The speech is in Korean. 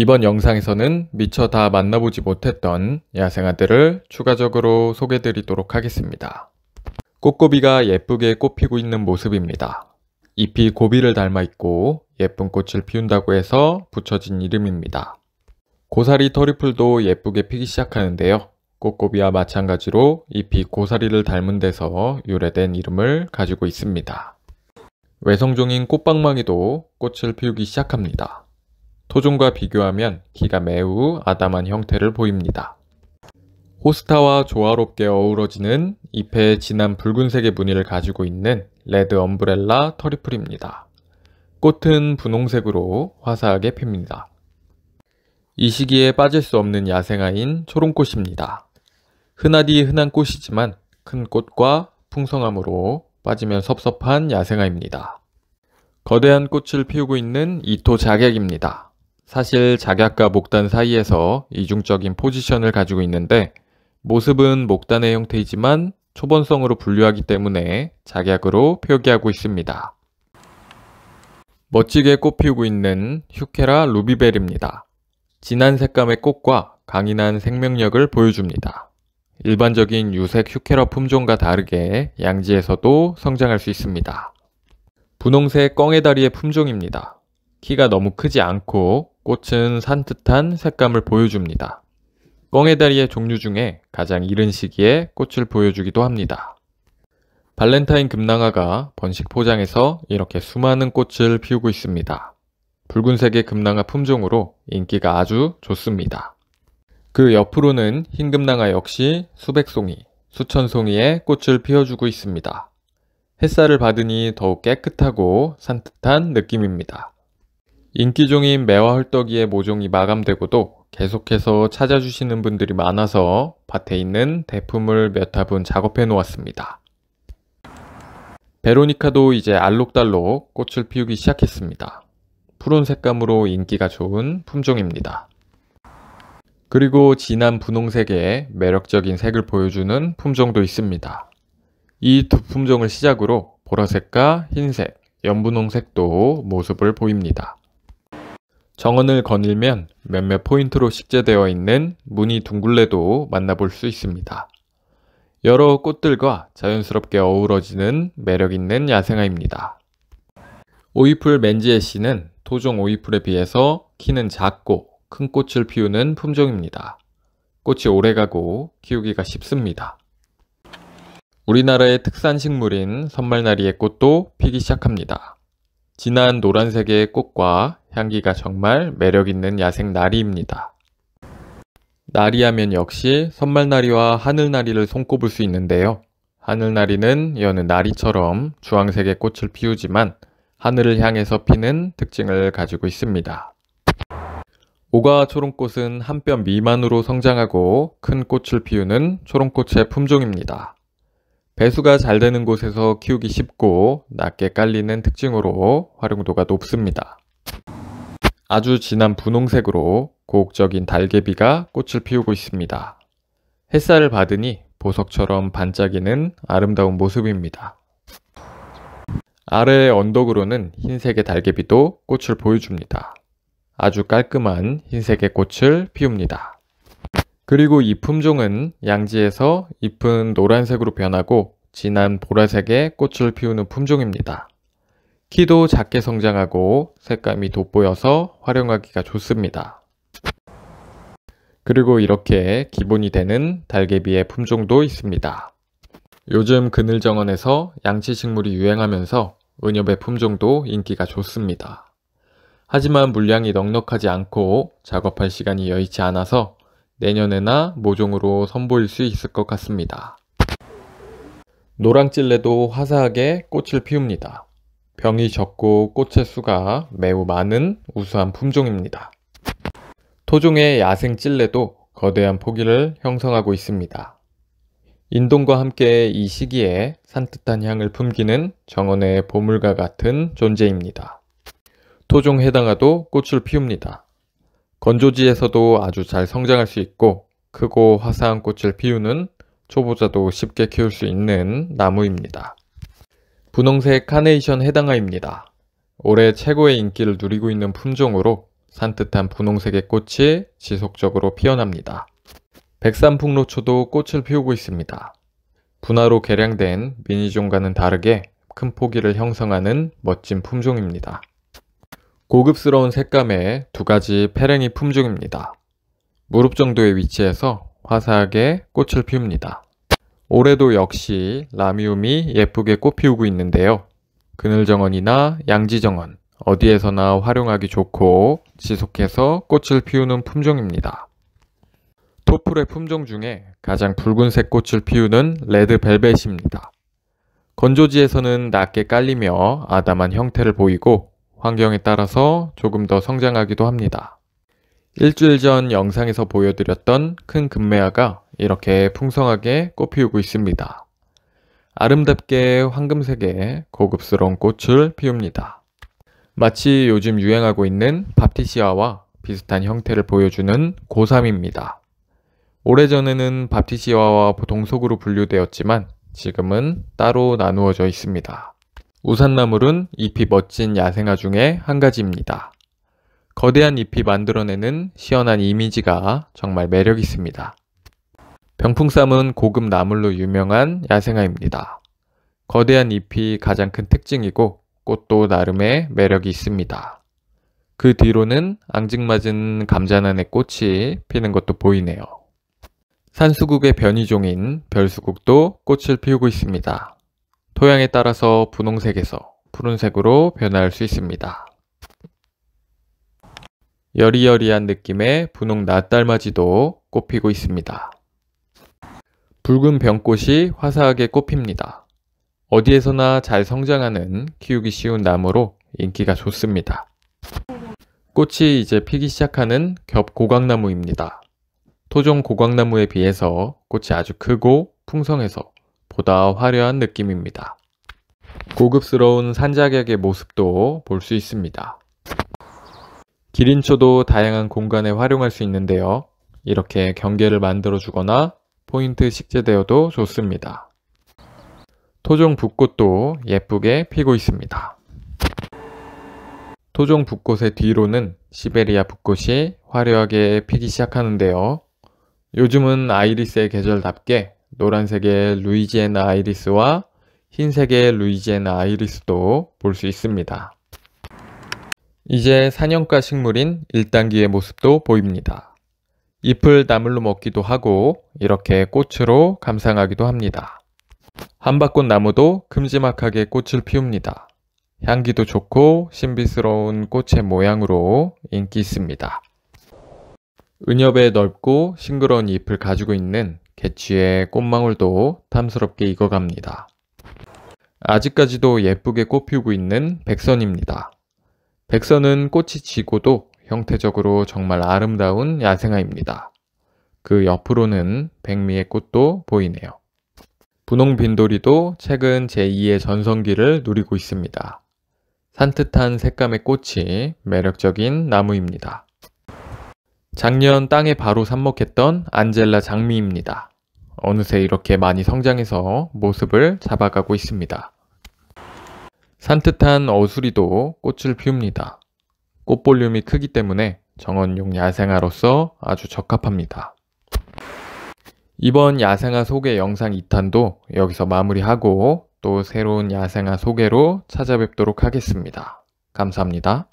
이번 영상에서는 미처 다 만나보지 못했던 야생아들을 추가적으로 소개드리도록 하겠습니다. 꽃고비가 예쁘게 꽃피고 있는 모습입니다. 잎이 고비를 닮아 있고 예쁜 꽃을 피운다고 해서 붙여진 이름입니다. 고사리 터리풀도 예쁘게 피기 시작하는데요. 꽃고비와 마찬가지로 잎이 고사리를 닮은 데서 유래된 이름을 가지고 있습니다. 외성종인 꽃방망이도 꽃을 피우기 시작합니다. 토종과 비교하면 키가 매우 아담한 형태를 보입니다. 호스타와 조화롭게 어우러지는 잎의 진한 붉은색의 무늬를 가지고 있는 레드 엄브렐라 터리풀입니다. 꽃은 분홍색으로 화사하게 핍니다. 이 시기에 빠질 수 없는 야생화인 초롱꽃입니다. 흔하디 흔한 꽃이지만 큰 꽃과 풍성함으로 빠지면 섭섭한 야생화입니다. 거대한 꽃을 피우고 있는 이토 자객입니다. 사실 작약과 목단 사이에서 이중적인 포지션을 가지고 있는데 모습은 목단의 형태이지만 초본성으로 분류하기 때문에 작약으로 표기하고 있습니다. 멋지게 꽃 피우고 있는 휴케라 루비벨입니다. 진한 색감의 꽃과 강인한 생명력을 보여줍니다. 일반적인 유색 휴케라 품종과 다르게 양지에서도 성장할 수 있습니다. 분홍색 껑의 다리의 품종입니다. 키가 너무 크지 않고 꽃은 산뜻한 색감을 보여줍니다. 꽁에다리의 종류 중에 가장 이른 시기에 꽃을 보여주기도 합니다. 발렌타인 금낭화가 번식 포장에서 이렇게 수많은 꽃을 피우고 있습니다. 붉은색의 금낭화 품종으로 인기가 아주 좋습니다. 그 옆으로는 흰 금낭화 역시 수백 송이, 수천 송이의 꽃을 피워주고 있습니다. 햇살을 받으니 더욱 깨끗하고 산뜻한 느낌입니다. 인기종인 매화헐떡이의 모종이 마감되고도 계속해서 찾아주시는 분들이 많아서 밭에 있는 대품을 몇 화분 작업해 놓았습니다. 베로니카도 이제 알록달록 꽃을 피우기 시작했습니다. 푸른 색감으로 인기가 좋은 품종입니다. 그리고 진한 분홍색에 매력적인 색을 보여주는 품종도 있습니다. 이 두 품종을 시작으로 보라색과 흰색, 연분홍색도 모습을 보입니다. 정원을 거닐면 몇몇 포인트로 식재되어 있는 무늬 둥글레도 만나볼 수 있습니다. 여러 꽃들과 자연스럽게 어우러지는 매력있는 야생화입니다. 오이풀 맨지에씨는 토종 오이풀에 비해서 키는 작고 큰 꽃을 피우는 품종입니다. 꽃이 오래가고 키우기가 쉽습니다. 우리나라의 특산 식물인 선말나리의 꽃도 피기 시작합니다. 진한 노란색의 꽃과 향기가 정말 매력있는 야생 나리입니다. 나리하면 역시 선말나리와 하늘나리를 손꼽을 수 있는데요. 하늘나리는 여느 나리처럼 주황색의 꽃을 피우지만 하늘을 향해서 피는 특징을 가지고 있습니다. 오가 초롱꽃은 한 뼘 미만으로 성장하고 큰 꽃을 피우는 초롱꽃의 품종입니다. 배수가 잘 되는 곳에서 키우기 쉽고 낮게 깔리는 특징으로 활용도가 높습니다. 아주 진한 분홍색으로 고혹적인 달개비가 꽃을 피우고 있습니다. 햇살을 받으니 보석처럼 반짝이는 아름다운 모습입니다. 아래의 언덕으로는 흰색의 달개비도 꽃을 보여줍니다. 아주 깔끔한 흰색의 꽃을 피웁니다. 그리고 이 품종은 양지에서 잎은 노란색으로 변하고 진한 보라색의 꽃을 피우는 품종입니다. 키도 작게 성장하고 색감이 돋보여서 활용하기가 좋습니다. 그리고 이렇게 기본이 되는 달개비의 품종도 있습니다. 요즘 그늘정원에서 양치식물이 유행하면서 은엽의 품종도 인기가 좋습니다. 하지만 물량이 넉넉하지 않고 작업할 시간이 여의치 않아서 내년에나 모종으로 선보일 수 있을 것 같습니다. 노랑찔레도 화사하게 꽃을 피웁니다. 병이 적고 꽃의 수가 매우 많은 우수한 품종입니다. 토종의 야생 찔레도 거대한 포기를 형성하고 있습니다. 인동과 함께 이 시기에 산뜻한 향을 품기는 정원의 보물과 같은 존재입니다. 토종 해당화도 꽃을 피웁니다. 건조지에서도 아주 잘 성장할 수 있고 크고 화사한 꽃을 피우는 초보자도 쉽게 키울 수 있는 나무입니다. 분홍색 카네이션 해당화입니다. 올해 최고의 인기를 누리고 있는 품종으로 산뜻한 분홍색의 꽃이 지속적으로 피어납니다. 백산풍로초도 꽃을 피우고 있습니다. 분화로 개량된 미니종과는 다르게 큰 포기를 형성하는 멋진 품종입니다. 고급스러운 색감의 두 가지 페랭이 품종입니다. 무릎 정도의 위치에서 화사하게 꽃을 피웁니다. 올해도 역시 라미움이 예쁘게 꽃피우고 있는데요. 그늘정원이나 양지정원 어디에서나 활용하기 좋고 지속해서 꽃을 피우는 품종입니다. 토플의 품종 중에 가장 붉은색 꽃을 피우는 레드벨벳입니다. 건조지에서는 낮게 깔리며 아담한 형태를 보이고 환경에 따라서 조금 더 성장하기도 합니다. 일주일 전 영상에서 보여드렸던 큰금메아가 이렇게 풍성하게 꽃피우고 있습니다. 아름답게 황금색의 고급스러운 꽃을 피웁니다. 마치 요즘 유행하고 있는 밥티시아와 비슷한 형태를 보여주는 고삼입니다. 오래전에는 밥티시아와 동속으로 분류되었지만 지금은 따로 나누어져 있습니다. 우산나물은 잎이 멋진 야생화 중에 한 가지입니다. 거대한 잎이 만들어내는 시원한 이미지가 정말 매력 있습니다. 병풍쌈은 고급 나물로 유명한 야생화입니다. 거대한 잎이 가장 큰 특징이고 꽃도 나름의 매력이 있습니다. 그 뒤로는 앙증맞은 감자난의 꽃이 피는 것도 보이네요. 산수국의 변이종인 별수국도 꽃을 피우고 있습니다. 토양에 따라서 분홍색에서 푸른색으로 변화할 수 있습니다. 여리여리한 느낌의 분홍 낫달맞이도 꽃피고 있습니다. 붉은 병꽃이 화사하게 꽃핍니다. 어디에서나 잘 성장하는 키우기 쉬운 나무로 인기가 좋습니다. 꽃이 이제 피기 시작하는 겹고강나무입니다. 토종 고강나무에 비해서 꽃이 아주 크고 풍성해서 보다 화려한 느낌입니다. 고급스러운 산자약의 모습도 볼 수 있습니다. 기린초도 다양한 공간에 활용할 수 있는데요. 이렇게 경계를 만들어 주거나 포인트 식재되어도 좋습니다. 토종 붓꽃도 예쁘게 피고 있습니다. 토종 붓꽃의 뒤로는 시베리아 붓꽃이 화려하게 피기 시작하는데요. 요즘은 아이리스의 계절답게 노란색의 루이지애나 아이리스와 흰색의 루이지애나 아이리스도 볼 수 있습니다. 이제 산형과 식물인 1단계의 모습도 보입니다. 잎을 나물로 먹기도 하고 이렇게 꽃으로 감상하기도 합니다. 한바꽃 나무도 큼지막하게 꽃을 피웁니다. 향기도 좋고 신비스러운 꽃의 모양으로 인기 있습니다. 은엽의 넓고 싱그러운 잎을 가지고 있는 개취의 꽃망울도 탐스럽게 익어갑니다. 아직까지도 예쁘게 꽃 피우고 있는 백선입니다. 백선은 꽃이 지고도 형태적으로 정말 아름다운 야생화입니다. 그 옆으로는 백미의 꽃도 보이네요. 분홍 빈돌이도 최근 제2의 전성기를 누리고 있습니다. 산뜻한 색감의 꽃이 매력적인 나무입니다. 작년 땅에 바로 삽목했던 안젤라 장미입니다. 어느새 이렇게 많이 성장해서 모습을 잡아가고 있습니다. 산뜻한 어수리도 꽃을 피웁니다. 꽃볼륨이 크기 때문에 정원용 야생화로서 아주 적합합니다. 이번 야생화 소개 영상 2탄도 여기서 마무리하고 또 새로운 야생화 소개로 찾아뵙도록 하겠습니다. 감사합니다.